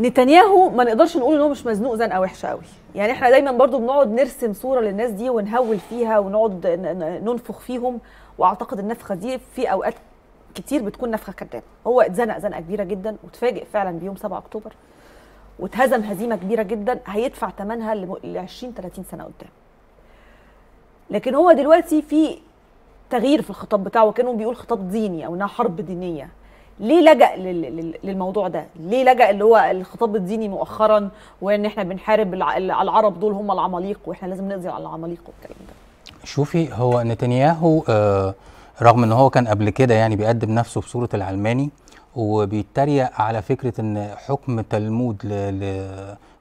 نتنياهو ما نقدرش نقول ان هو مش مزنوق زنقه وحشه قوي يعني احنا دايما برضو بنقعد نرسم صوره للناس دي ونهول فيها ونقعد ننفخ فيهم واعتقد النفخه دي في اوقات كتير بتكون نفخه كدابه هو اتزنق زنقه كبيره جدا وتفاجئ فعلا بيوم 7 اكتوبر واتهزم هزيمه كبيره جدا هيدفع ثمنها ل 20 30 سنه قدام لكن هو دلوقتي في تغيير في الخطاب بتاعه كانه بيقول خطاب ديني او انها حرب دينيه ليه لجأ للموضوع ده؟ ليه لجأ اللي هو الخطاب الديني مؤخرا وان احنا بنحارب العرب دول هم العماليق واحنا لازم نقضي على العماليق والكلام ده؟ شوفي هو نتنياهو آه رغم ان هو كان قبل كده يعني بيقدم نفسه بصوره العلماني وبيتريق على فكره ان حكم تلمود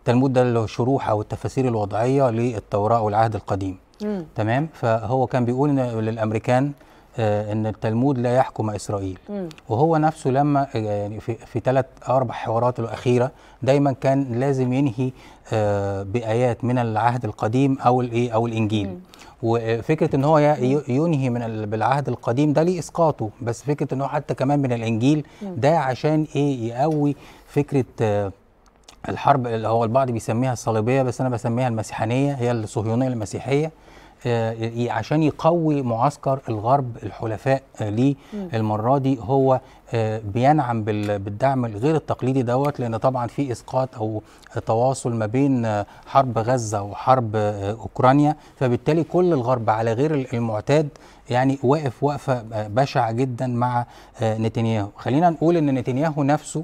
تلمود ده اللي هو الشروح او التفاسير الوضعيه للتوراه والعهد القديم مم. تمام فهو كان بيقول للامريكان آه، ان التلمود لا يحكم اسرائيل م. وهو نفسه لما آه، يعني في ثلاث اربع حوارات الاخيره دايما كان لازم ينهي آه، بايات من العهد القديم او الايه او الانجيل م. وفكره ان هو ينهي من بالعهد القديم ده ليه اسقاطه بس فكره ان هو حتى كمان من الانجيل ده عشان ايه يقوي فكره الحرب اللي هو البعض بيسميها الصليبيه بس انا بسميها المسيحانيه هي الصهيونيه المسيحيه آه، عشان يقوي معسكر الغرب الحلفاء آه، ليه المره دي هو آه، بينعم بالدعم الغير التقليدي دوت لان طبعا في اسقاط او تواصل ما بين حرب غزه وحرب اوكرانيا فبالتالي كل الغرب على غير المعتاد يعني واقف وقفه بشعه جدا مع نتنياهو خلينا نقول ان نتنياهو نفسه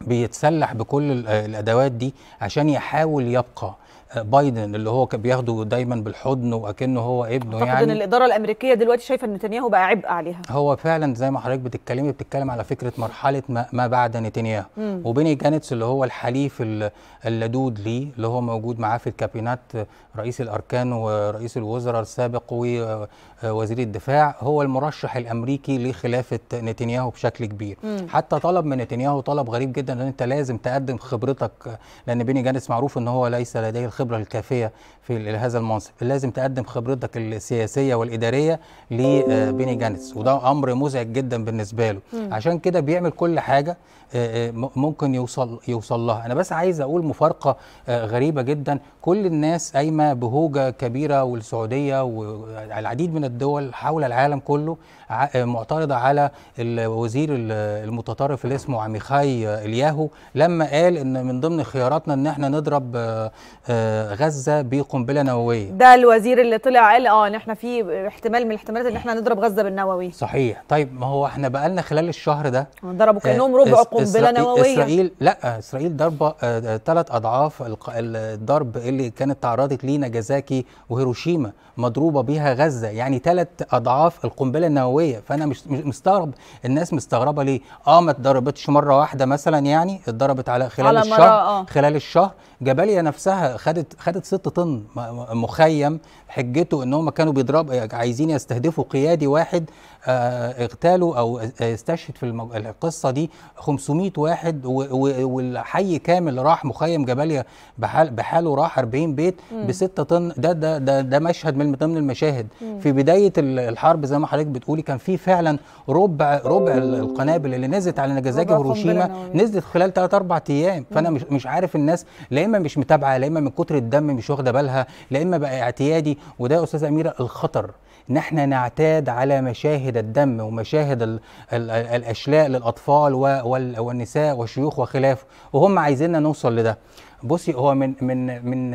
بيتسلح بكل الادوات دي عشان يحاول يبقى بايدن اللي هو كان بياخده دايما بالحضن واكنه هو ابنه أعتقد يعني ان الاداره الامريكيه دلوقتي شايفه ان نتنياهو بقى عبء عليها هو فعلا زي ما حضرتك بتتكلمي بتتكلم على فكره مرحله ما, ما بعد نتنياهو وبيني جانتس اللي هو الحليف اللدود ليه اللي هو موجود معاه في الكابينات رئيس الاركان ورئيس الوزراء السابق ووزير الدفاع هو المرشح الامريكي لخلافه نتنياهو بشكل كبير مم. حتى طلب من نتنياهو طلب غريب جدا ان انت لازم تقدم خبرتك لان بيني جانتس معروف ان هو ليس لديه الخبره الخبره الكافيه في هذا المنصب لازم تقدم خبرتك السياسيه والاداريه لبيني جانتس وده امر مزعج جدا بالنسبه له مم. عشان كده بيعمل كل حاجه آه، آه، ممكن يوصل يوصل لها انا بس عايز اقول مفارقه آه، غريبه جدا كل الناس قايمه بهوجه كبيره والسعوديه والعديد من الدول حول العالم كله معترضه على الوزير المتطرف اللي اسمه عميخاي الياهو لما قال ان من ضمن خياراتنا ان احنا نضرب غزه بقنبله نوويه ده الوزير اللي طلع قال اه ان احنا في احتمال من الاحتمالات ان احنا نضرب غزه بالنووي صحيح طيب ما هو احنا بقى لنا خلال الشهر ده ضربوا آه، كانهم ربع قنبله نوويه اسرائيل لا اسرائيل ضربه آه، ثلاث اضعاف الضرب اللي كانت تعرضت ليه ناجازاكي وهيروشيما مضروبه بيها غزه يعني ثلاث اضعاف القنبله النوويه فانا مش مستغرب الناس مستغربه ليه اه ما اتضربتش مره واحده مثلا يعني اتضربت على خلال على الشهر آه. خلال الشهر جباليا نفسها خد خدت خدت 6 طن مخيم حجته ان هم كانوا بيضرب عايزين يستهدفوا قيادي واحد آه، اغتالوا او استشهد في القصه دي 500 واحد والحي كامل راح مخيم جباليا بحال بحاله راح 40 بيت ب 6 طن ده ده ده, ده مشهد من ضمن المشاهد مم. في بدايه الحرب زي ما حضرتك بتقولي كان في فعلا ربع ربع القنابل اللي نزلت على نجازاكي وهيروشيما نزلت خلال 3 4 ايام فانا مش مش عارف الناس لا اما مش متابعه لا اما من كتر الدم مش واخده بالها لا اما بقى اعتيادي وده يا استاذه اميره الخطر ان احنا نعتاد على مشاهد الدم ومشاهد الـ الـ الاشلاء للاطفال والنساء والشيوخ وخلافه وهم عايزيننا نوصل لده بصي هو من من من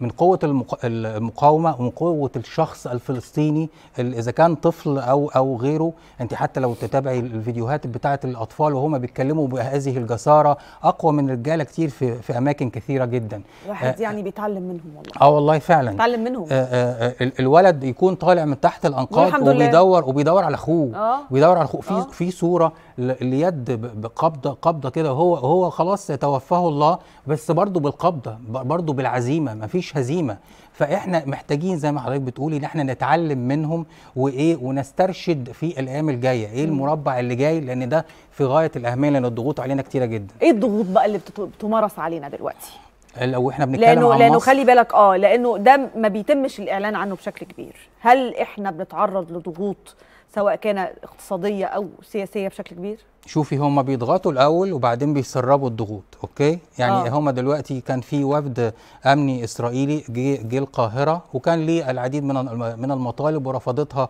من قوه المقاومه ومن قوه الشخص الفلسطيني اذا كان طفل او او غيره انت حتى لو تتابعي الفيديوهات بتاعه الاطفال وهم بيتكلموا بهذه الجساره اقوى من رجاله كتير في في اماكن كثيره جدا واحد آه، آه، يعني بيتعلم منهم والله اه والله فعلا بيتعلم منهم آه، الولد يكون طالع من تحت الانقاض وبيدور وبيدور على اخوه آه. بيدور على اخوه في آه. في صوره اليد بقبضه قبضه كده هو هو خلاص توفاه الله بس برضه بالقبضه برضه بالعزيمه مفيش مفيش هزيمه فاحنا محتاجين زي ما حضرتك بتقولي ان احنا نتعلم منهم وايه ونسترشد في الايام الجايه ايه المربع اللي جاي لان ده في غايه الاهميه لان الضغوط علينا كتيره جدا ايه الضغوط بقى اللي بتمارس علينا دلوقتي لو احنا بنتكلم لأنه عن لانه خلي بالك اه لانه ده ما بيتمش الاعلان عنه بشكل كبير هل احنا بنتعرض لضغوط سواء كان اقتصاديه او سياسيه بشكل كبير شوفي هما بيضغطوا الاول وبعدين بيسربوا الضغوط اوكي يعني آه. هما دلوقتي كان في وفد امني اسرائيلي جه القاهره وكان ليه العديد من من المطالب ورفضتها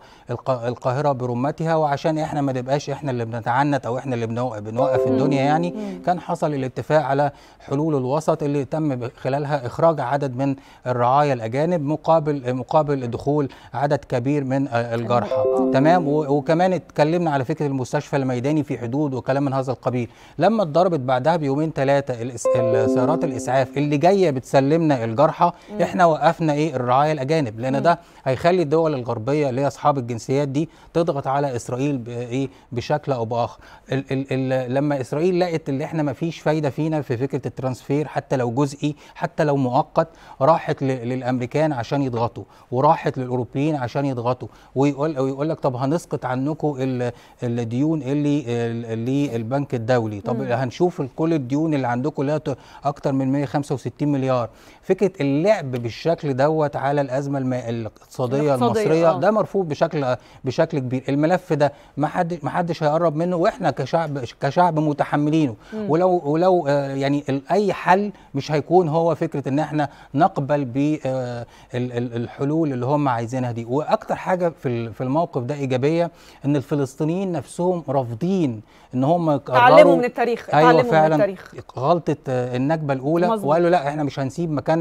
القاهره برمتها وعشان احنا ما نبقاش احنا اللي بنتعنت او احنا اللي بنوقف الدنيا يعني كان حصل الاتفاق على حلول الوسط اللي تم خلالها اخراج عدد من الرعايا الاجانب مقابل مقابل دخول عدد كبير من الجرحى آه. تمام وكمان اتكلمنا على فكره المستشفى الميداني في حدود الحدود وكلام من هذا القبيل لما اتضربت بعدها بيومين ثلاثه السيارات الاسعاف اللي جايه بتسلمنا الجرحى احنا وقفنا ايه الرعايه الاجانب لان ده هيخلي الدول الغربيه اللي هي اصحاب الجنسيات دي تضغط على اسرائيل بايه بشكل او باخر ال ال ال لما اسرائيل لقت اللي احنا ما فيش فايده فينا في فكره الترانسفير حتى لو جزئي حتى لو مؤقت راحت للامريكان عشان يضغطوا وراحت للاوروبيين عشان يضغطوا ويقول ويقول لك طب هنسقط عنكم الديون اللي للبنك الدولي طب مم. هنشوف كل الديون اللي عندكم هي اكتر من 165 مليار فكره اللعب بالشكل دوت على الازمه الاقتصاديه المصريه آه. ده مرفوض بشكل بشكل كبير الملف ده ما حد ما حدش هيقرب منه واحنا كشعب كشعب متحملينه مم. ولو ولو آه، يعني اي حل مش هيكون هو فكره ان احنا نقبل بالحلول آه، اللي هم عايزينها دي واكتر حاجه في في الموقف ده ايجابيه ان الفلسطينيين نفسهم رافضين ان هم اتعلموا من التاريخ ايوه فعلا من التاريخ. غلطه النكبه الاولى مزبوط. وقالوا لا احنا مش هنسيب مكان